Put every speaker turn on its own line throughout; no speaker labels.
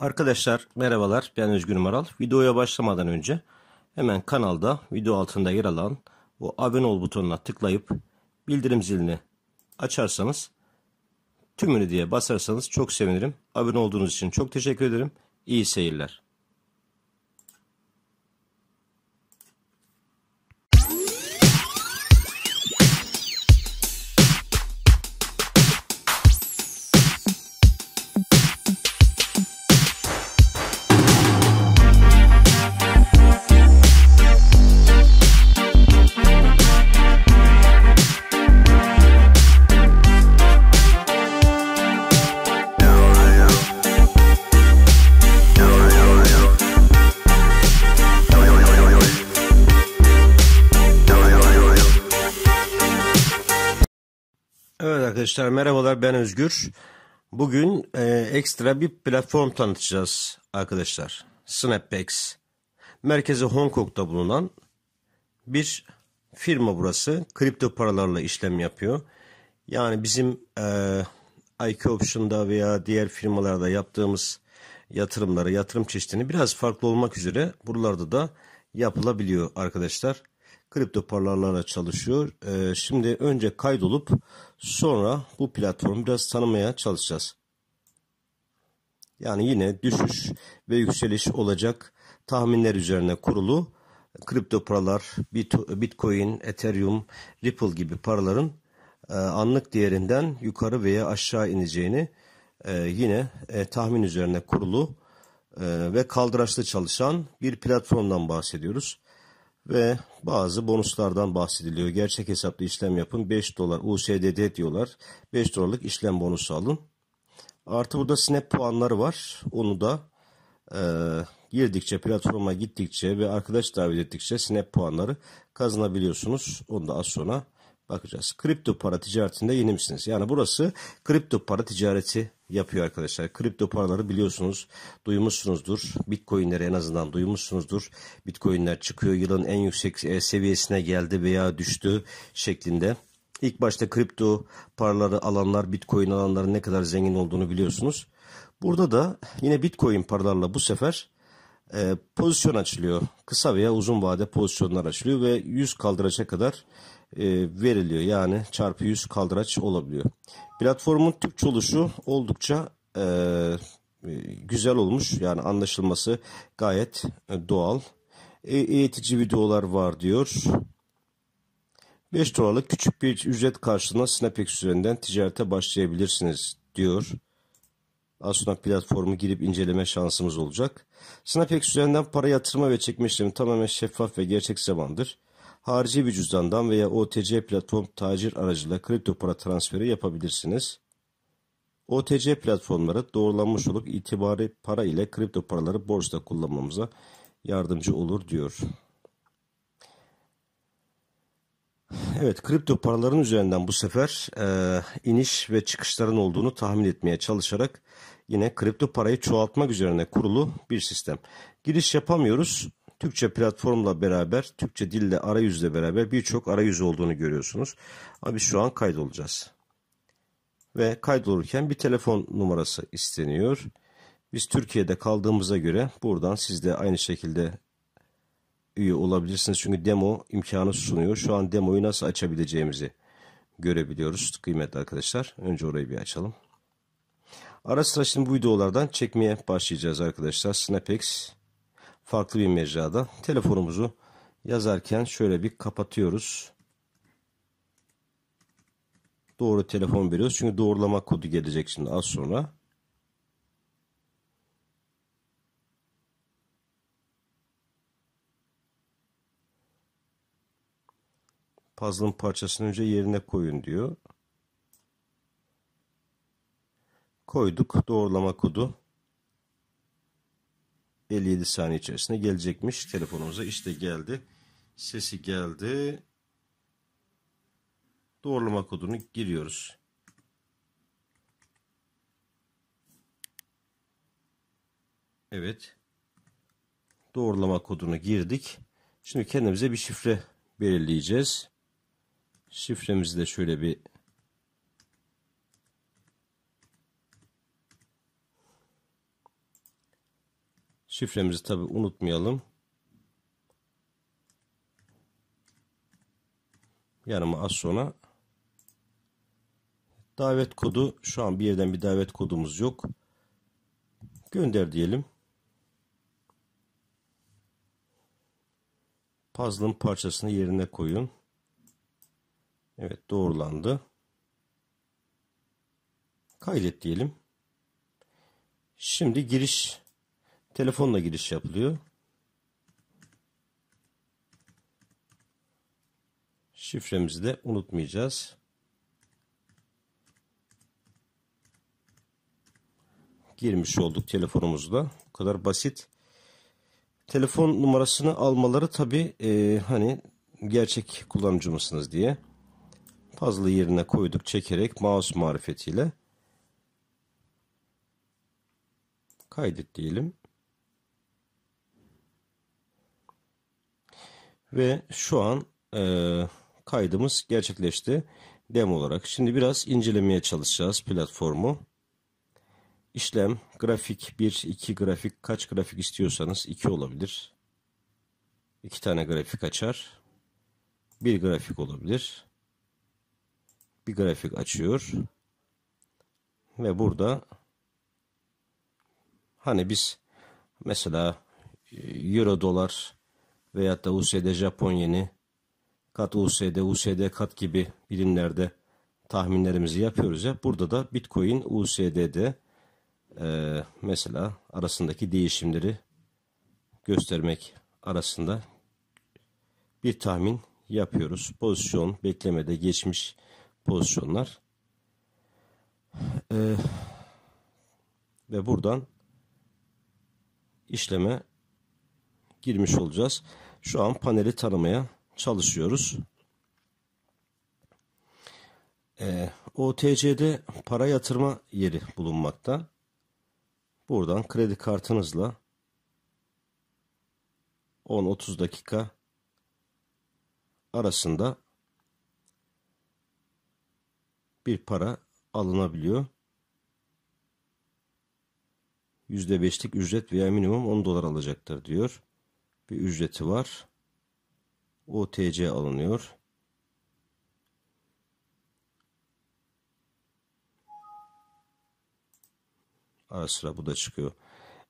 Arkadaşlar merhabalar ben Özgür Maral. Videoya başlamadan önce hemen kanalda video altında yer alan o abone ol butonuna tıklayıp bildirim zilini açarsanız tümünü diye basarsanız çok sevinirim. Abone olduğunuz için çok teşekkür ederim. İyi seyirler. Arkadaşlar merhabalar ben Özgür. Bugün e, ekstra bir platform tanıtacağız arkadaşlar. Snapbacks. Merkezi Hong Kong'da bulunan bir firma burası. Kripto paralarla işlem yapıyor. Yani bizim e, IQ Option'da veya diğer firmalarda yaptığımız yatırımları yatırım çeşitini biraz farklı olmak üzere buralarda da yapılabiliyor arkadaşlar kripto paralarla çalışıyor. E, şimdi önce kaydolup sonra bu platformu biraz tanımaya çalışacağız. Yani yine düşüş ve yükseliş olacak tahminler üzerine kurulu kripto paralar, Bitcoin, Ethereum, Ripple gibi paraların e, anlık değerinden yukarı veya aşağı ineceğini e, yine e, tahmin üzerine kurulu ve kaldıraçlı çalışan bir platformdan bahsediyoruz ve bazı bonuslardan bahsediliyor. Gerçek hesaplı işlem yapın 5 dolar USDD diyorlar. 5 dolarlık işlem bonusu alın. Artı burada snap puanları var. Onu da e, girdikçe platforma gittikçe ve arkadaş davet ettikçe snap puanları kazanabiliyorsunuz. Onu da az sonra bakacağız. Kripto para ticaretinde yeni misiniz? Yani burası kripto para ticareti yapıyor arkadaşlar. Kripto paraları biliyorsunuz duymuşsunuzdur. Bitcoin'leri en azından duymuşsunuzdur. Bitcoin'ler çıkıyor yılın en yüksek e, seviyesine geldi veya düştü şeklinde. İlk başta kripto paraları alanlar, bitcoin alanların ne kadar zengin olduğunu biliyorsunuz. Burada da yine bitcoin paralarla bu sefer e, pozisyon açılıyor. Kısa veya uzun vade pozisyonlar açılıyor ve 100 kaldıraça kadar e, veriliyor. Yani çarpı 100 kaldıraç olabiliyor. Platformun Türkçe oluşu oldukça e, e, güzel olmuş. Yani anlaşılması gayet doğal. E eğitici videolar var diyor. 5 dolarlık küçük bir ücret karşılığında Snapex üzerinden ticarete başlayabilirsiniz diyor. Az platformu girip inceleme şansımız olacak. Snapex üzerinden para yatırma ve çekme işlemi tamamen şeffaf ve gerçek zamandır harici bir cüzdandan veya OTC platform tacir aracıyla kripto para transferi yapabilirsiniz. OTC platformları doğrulanmış olup itibari para ile kripto paraları borsada kullanmamıza yardımcı olur diyor. Evet kripto paraların üzerinden bu sefer e, iniş ve çıkışların olduğunu tahmin etmeye çalışarak yine kripto parayı çoğaltmak üzerine kurulu bir sistem. Giriş yapamıyoruz Türkçe platformla beraber, Türkçe dille arayüzle beraber birçok arayüz olduğunu görüyorsunuz. Abi şu an kaydolacağız. Ve kaydolurken bir telefon numarası isteniyor. Biz Türkiye'de kaldığımıza göre buradan siz de aynı şekilde üye olabilirsiniz. Çünkü demo imkanı sunuyor. Şu an demoyu nasıl açabileceğimizi görebiliyoruz kıymetli arkadaşlar. Önce orayı bir açalım. Ara sıra şimdi bu videolardan çekmeye başlayacağız arkadaşlar. Snapex farklı bir mecrada. Telefonumuzu yazarken şöyle bir kapatıyoruz. Doğru telefon veriyoruz. Çünkü doğrulama kodu gelecek şimdi az sonra. Puzzle'ın parçasını önce yerine koyun diyor. Koyduk doğrulama kodu. 57 saniye içerisinde gelecekmiş telefonumuza. işte geldi. Sesi geldi. Doğrulama kodunu giriyoruz. Evet. Doğrulama kodunu girdik. Şimdi kendimize bir şifre belirleyeceğiz. Şifremizi de şöyle bir Şifremizi tabi unutmayalım. Yanıma az sonra davet kodu şu an bir yerden bir davet kodumuz yok. Gönder diyelim. Puzzle'ın parçasını yerine koyun. Evet doğrulandı. Kaydet diyelim. Şimdi giriş Telefonla giriş yapılıyor. Şifremizi de unutmayacağız. Girmiş olduk telefonumuzda. Bu kadar basit. Telefon numarasını almaları tabi e, hani gerçek kullanıcı mısınız diye. Puzzle yerine koyduk çekerek mouse marifetiyle. Kaydet diyelim. Ve şu an e, kaydımız gerçekleşti demo olarak. Şimdi biraz incelemeye çalışacağız platformu. İşlem, grafik 1, 2 grafik, kaç grafik istiyorsanız 2 olabilir. 2 tane grafik açar. Bir grafik olabilir. Bir grafik açıyor. Ve burada hani biz mesela e, euro dolar veyahut da USD Japon yeni, kat USD, USD kat gibi bilimlerde tahminlerimizi yapıyoruz ya. Burada da Bitcoin USD'de e, mesela arasındaki değişimleri göstermek arasında bir tahmin yapıyoruz. Pozisyon, beklemede geçmiş pozisyonlar. E, ve buradan işleme girmiş olacağız. Şu an paneli tanımaya çalışıyoruz. E, ee, OTC'de para yatırma yeri bulunmakta. Buradan kredi kartınızla 10-30 dakika arasında bir para alınabiliyor. %5'lik ücret veya minimum 10 dolar alacaktır diyor bir ücreti var. OTC alınıyor. Ara sıra bu da çıkıyor.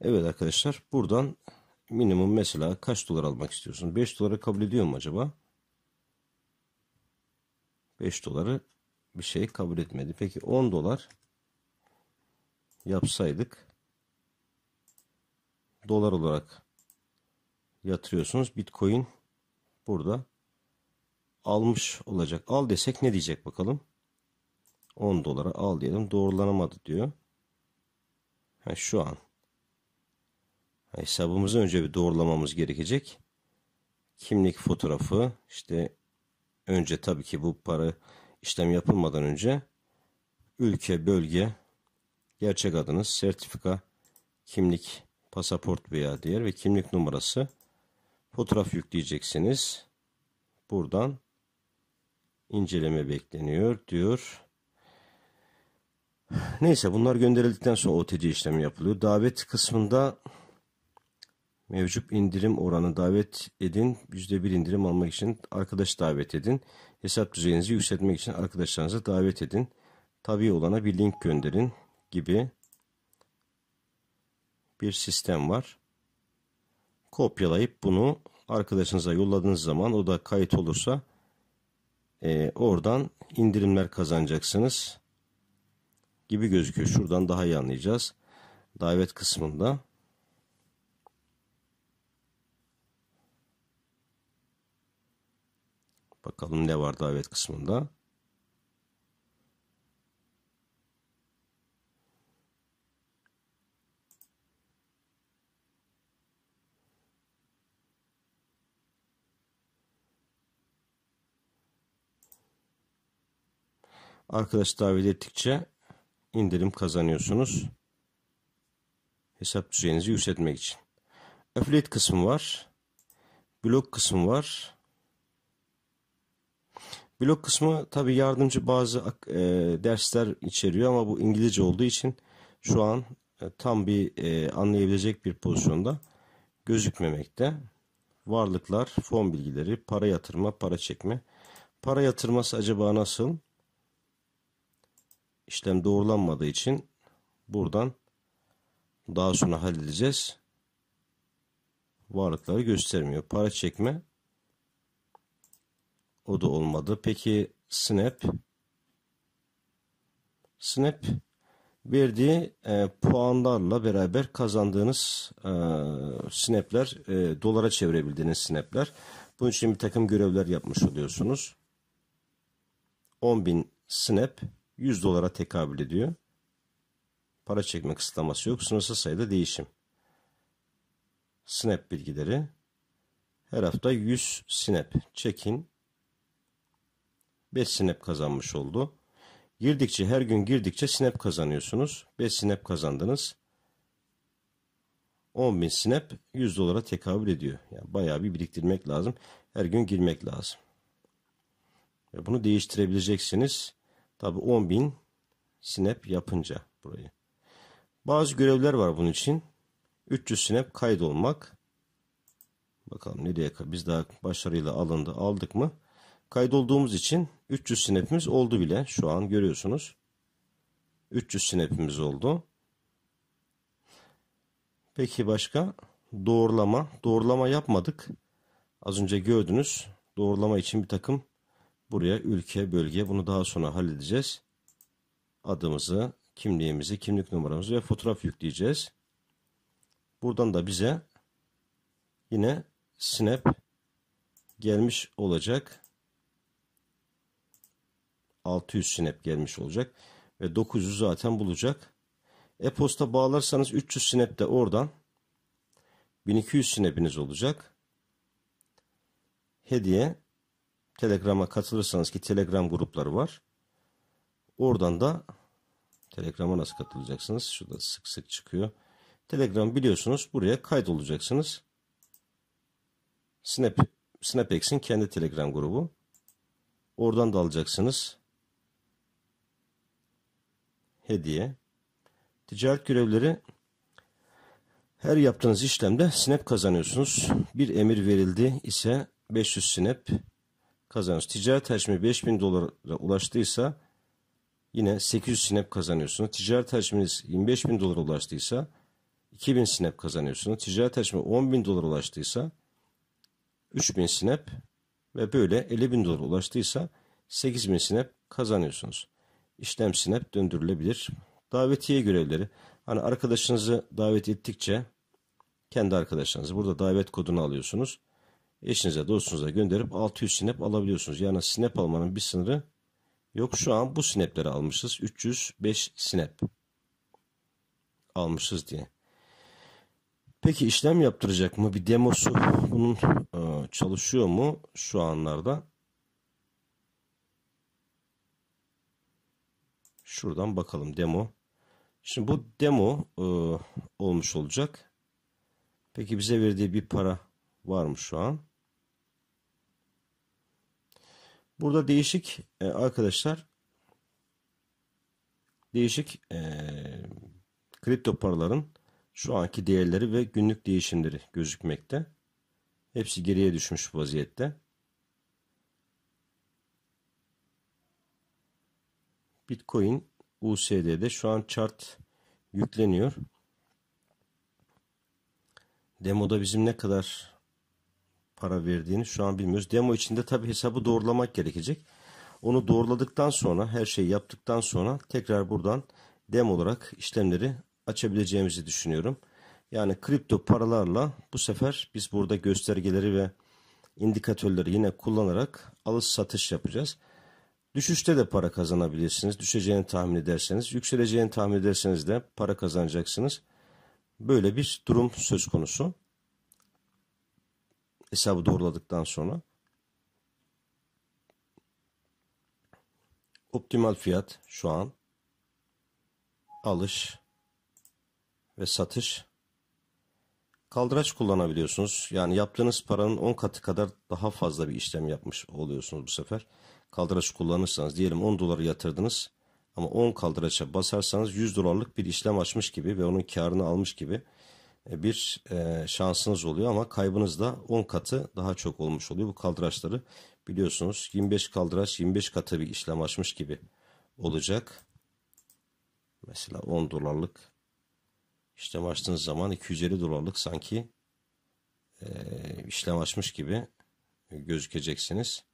Evet arkadaşlar buradan minimum mesela kaç dolar almak istiyorsun? 5 dolara kabul ediyor mu acaba? 5 doları bir şey kabul etmedi. Peki 10 dolar yapsaydık dolar olarak yatırıyorsunuz. Bitcoin burada almış olacak. Al desek ne diyecek bakalım. 10 dolara al diyelim. Doğrulanamadı diyor. Ha, şu an. Ha, hesabımızı önce bir doğrulamamız gerekecek. Kimlik fotoğrafı işte önce tabii ki bu para işlem yapılmadan önce ülke, bölge, gerçek adınız, sertifika, kimlik, pasaport veya diğer ve kimlik numarası Fotoğraf yükleyeceksiniz. Buradan inceleme bekleniyor diyor. Neyse bunlar gönderildikten sonra OTC işlemi yapılıyor. Davet kısmında mevcut indirim oranı davet edin. %1 indirim almak için arkadaş davet edin. Hesap düzeyinizi yükseltmek için arkadaşlarınızı davet edin. Tabi olana bir link gönderin gibi bir sistem var kopyalayıp bunu arkadaşınıza yolladığınız zaman o da kayıt olursa e, oradan indirimler kazanacaksınız gibi gözüküyor. Şuradan daha iyi anlayacağız. Davet kısmında. Bakalım ne var davet kısmında. Arkadaş davet ettikçe indirim kazanıyorsunuz. Hesap düzeyinizi yükseltmek için. Affiliate kısmı var. Blok kısmı var. Blok kısmı tabi yardımcı bazı e, dersler içeriyor ama bu İngilizce olduğu için şu an e, tam bir e, anlayabilecek bir pozisyonda gözükmemekte. Varlıklar, fon bilgileri, para yatırma, para çekme. Para yatırması acaba nasıl? işlem doğrulanmadığı için buradan daha sonra halledeceğiz. Varlıkları göstermiyor. Para çekme o da olmadı. Peki snap snap verdiği e, puanlarla beraber kazandığınız e, snapler e, dolara çevirebildiğiniz snapler. Bunun için bir takım görevler yapmış oluyorsunuz. 10.000 snap 100 dolara tekabül ediyor. Para çekme kısıtlaması yok. Sınırsız sayıda değişim. Snap bilgileri. Her hafta 100 snap çekin. 5 snap kazanmış oldu. Girdikçe her gün girdikçe snap kazanıyorsunuz. 5 snap kazandınız. 10 bin snap 100 dolara tekabül ediyor. Yani bayağı bir biriktirmek lazım. Her gün girmek lazım. Bunu değiştirebileceksiniz. Tabi 10 bin snap yapınca burayı. Bazı görevler var bunun için. 300 snap kaydolmak. Bakalım nereye biz daha başarıyla alındı aldık mı? Kaydolduğumuz için 300 snap'imiz oldu bile şu an görüyorsunuz. 300 snap'imiz oldu. Peki başka doğrulama. Doğrulama yapmadık. Az önce gördünüz. Doğrulama için bir takım Buraya ülke, bölge bunu daha sonra halledeceğiz. Adımızı, kimliğimizi, kimlik numaramızı ve fotoğraf yükleyeceğiz. Buradan da bize yine snap gelmiş olacak. 600 snap gelmiş olacak. Ve 900 zaten bulacak. E-posta bağlarsanız 300 snap de oradan. 1200 snap'iniz olacak. Hediye Telegram'a katılırsanız ki Telegram grupları var. Oradan da Telegram'a nasıl katılacaksınız? Şurada sık sık çıkıyor. Telegram biliyorsunuz buraya kayıt olacaksınız. Snap, SnapX'in kendi Telegram grubu. Oradan da alacaksınız. Hediye. Ticaret görevleri her yaptığınız işlemde snap kazanıyorsunuz. Bir emir verildi ise 500 snap kazanıyorsunuz. Ticaret hacmi 5000 dolara ulaştıysa yine 800 sinep kazanıyorsunuz. Ticaret hacminiz 25 bin dolara ulaştıysa 2000 sinep kazanıyorsunuz. Ticaret hacmi 10 bin dolara ulaştıysa 3000 sinep ve böyle 50 bin dolara ulaştıysa 8 bin sinep kazanıyorsunuz. İşlem sinep döndürülebilir. Davetiye görevleri. Hani arkadaşınızı davet ettikçe kendi arkadaşlarınızı burada davet kodunu alıyorsunuz eşinize dostunuza gönderip 600 sinep alabiliyorsunuz. Yani sinep almanın bir sınırı yok. Şu an bu sinepleri almışız. 305 sinep almışız diye. Peki işlem yaptıracak mı? Bir demosu bunun e, çalışıyor mu şu anlarda? Şuradan bakalım demo. Şimdi bu demo e, olmuş olacak. Peki bize verdiği bir para var mı şu an? Burada değişik e, arkadaşlar değişik e, kripto paraların şu anki değerleri ve günlük değişimleri gözükmekte. Hepsi geriye düşmüş vaziyette. Bitcoin USD'de şu an chart yükleniyor. Demoda bizim ne kadar para verdiğini şu an bilmiyoruz. Demo içinde tabi hesabı doğrulamak gerekecek. Onu doğruladıktan sonra her şeyi yaptıktan sonra tekrar buradan demo olarak işlemleri açabileceğimizi düşünüyorum. Yani kripto paralarla bu sefer biz burada göstergeleri ve indikatörleri yine kullanarak alış satış yapacağız. Düşüşte de para kazanabilirsiniz. Düşeceğini tahmin ederseniz, yükseleceğini tahmin ederseniz de para kazanacaksınız. Böyle bir durum söz konusu hesabı doğruladıktan sonra optimal fiyat şu an alış ve satış kaldıraç kullanabiliyorsunuz. Yani yaptığınız paranın 10 katı kadar daha fazla bir işlem yapmış oluyorsunuz bu sefer. Kaldıraç kullanırsanız diyelim 10 doları yatırdınız ama 10 kaldıraça basarsanız 100 dolarlık bir işlem açmış gibi ve onun karını almış gibi e, bir e, şansınız oluyor ama kaybınız da 10 katı daha çok olmuş oluyor. Bu kaldıraçları biliyorsunuz 25 kaldıraç 25 katı bir işlem açmış gibi olacak. Mesela 10 dolarlık işlem açtığınız zaman 250 dolarlık sanki e, işlem açmış gibi gözükeceksiniz.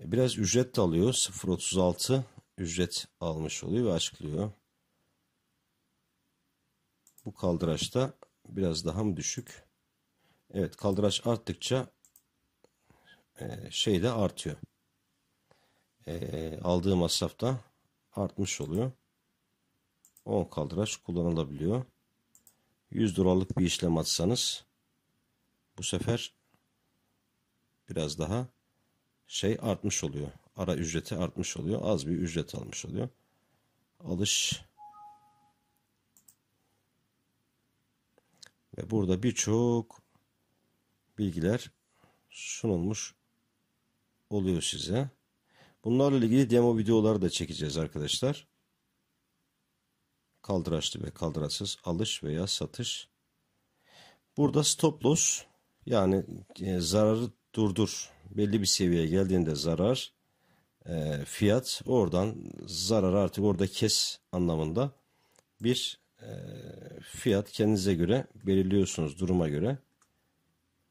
Biraz ücret de alıyor. 0.36 ücret almış oluyor ve açıklıyor. Bu kaldıraçta biraz daha mı düşük? Evet kaldıraç arttıkça e, şey de artıyor. E, aldığı masraf da artmış oluyor. 10 kaldıraç kullanılabiliyor. 100 dolarlık bir işlem atsanız bu sefer biraz daha şey artmış oluyor. Ara ücreti artmış oluyor. Az bir ücret almış oluyor. Alış Ve burada birçok bilgiler sunulmuş oluyor size. Bunlarla ilgili demo videoları da çekeceğiz arkadaşlar. Kaldıraçlı ve kaldıraçsız alış veya satış. Burada stop loss yani e, zararı durdur. Belli bir seviyeye geldiğinde zarar e, fiyat oradan zarar artık orada kes anlamında bir fiyat kendinize göre belirliyorsunuz duruma göre.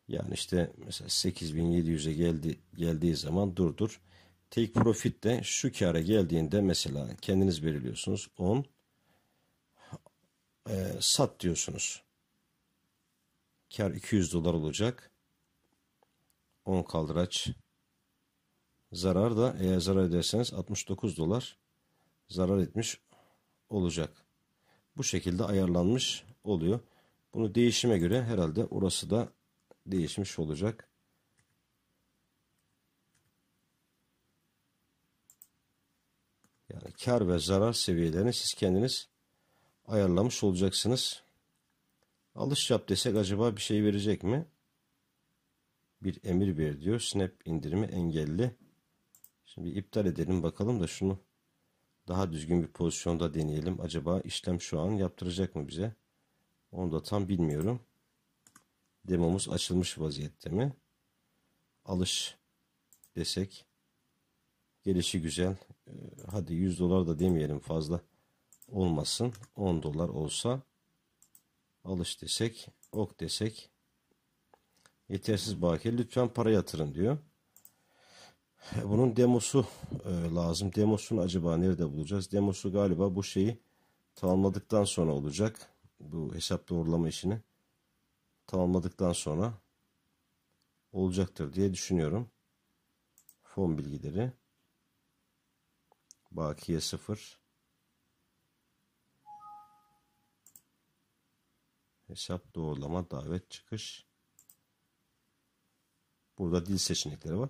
Yani işte mesela 8700'e geldi, geldiği zaman durdur. Take profit de şu kâra geldiğinde mesela kendiniz belirliyorsunuz 10 e, sat diyorsunuz. Kar 200 dolar olacak. 10 kaldıraç. Zarar da eğer zarar ederseniz 69 dolar zarar etmiş olacak bu şekilde ayarlanmış oluyor. Bunu değişime göre herhalde orası da değişmiş olacak. Yani kar ve zarar seviyelerini siz kendiniz ayarlamış olacaksınız. Alış yap desek acaba bir şey verecek mi? Bir emir ver diyor. Snap indirimi engelli. Şimdi iptal edelim bakalım da şunu daha düzgün bir pozisyonda deneyelim. Acaba işlem şu an yaptıracak mı bize? Onu da tam bilmiyorum. Demomuz açılmış vaziyette mi? Alış desek. Gelişi güzel. Ee, hadi 100 dolar da demeyelim fazla olmasın. 10 dolar olsa alış desek, ok desek yetersiz baki lütfen para yatırın diyor bunun demosu e, lazım. Demosunu acaba nerede bulacağız? Demosu galiba bu şeyi tamamladıktan sonra olacak. Bu hesap doğrulama işini tamamladıktan sonra olacaktır diye düşünüyorum. Fon bilgileri. Bakiye sıfır. Hesap doğrulama, davet, çıkış. Burada dil seçenekleri var.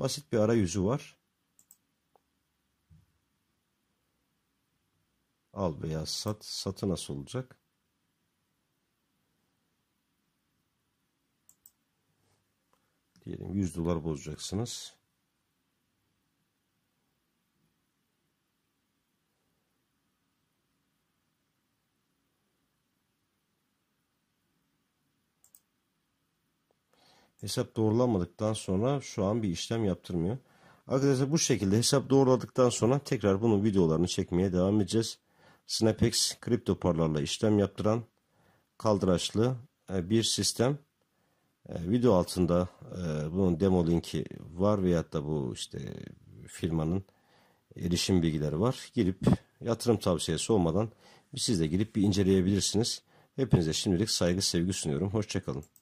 Basit bir arayüzü var. Al veya sat. Satı nasıl olacak? Diyelim 100 dolar bozacaksınız. Hesap doğrulanmadıktan sonra şu an bir işlem yaptırmıyor. Arkadaşlar bu şekilde hesap doğruladıktan sonra tekrar bunun videolarını çekmeye devam edeceğiz. Snapex kripto paralarla işlem yaptıran kaldıraçlı e, bir sistem. E, video altında e, bunun demo linki var veyahut da bu işte firmanın erişim bilgileri var. Girip yatırım tavsiyesi olmadan siz de girip bir inceleyebilirsiniz. Hepinize şimdilik saygı sevgi sunuyorum. Hoşçakalın.